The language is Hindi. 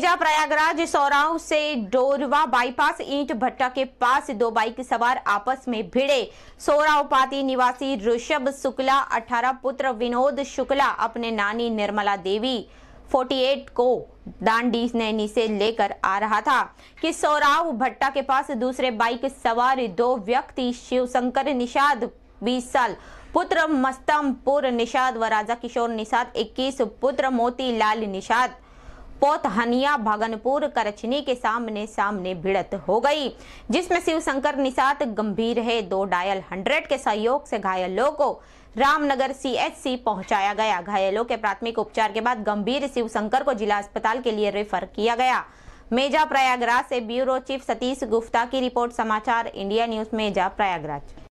तेजा प्रयागराज सौराव से डोरवा बाईपास ईंट भट्टा के पास दो बाइक सवार आपस में भिड़े सौराव पाती निवासी ऋषभ शुक्ला 18 पुत्र विनोद शुक्ला अपने नानी निर्मला देवी 48 को दांडी नैनी से लेकर आ रहा था कि सौराव भट्टा के पास दूसरे बाइक सवार दो व्यक्ति शिवशंकर निषाद 20 साल पुत्र मस्तमपुर निषाद व राजा किशोर निषाद 21 पुत्र मोतीलाल निषाद पोतहनिया भागनपुर करछनी के सामने सामने भिड़त हो गई जिसमें शिवशंकर निषाद गंभीर है दो डायल हंड्रेड के सहयोग से लोगों को रामनगर सीएचसी पहुंचाया गया घायलों के प्राथमिक उपचार के बाद गंभीर शिवशंकर को जिला अस्पताल के लिए रेफर किया गया मेजा प्रयागराज से ब्यूरो चीफ सतीश गुप्ता की रिपोर्ट समाचार इंडिया न्यूज मेजा प्रयागराज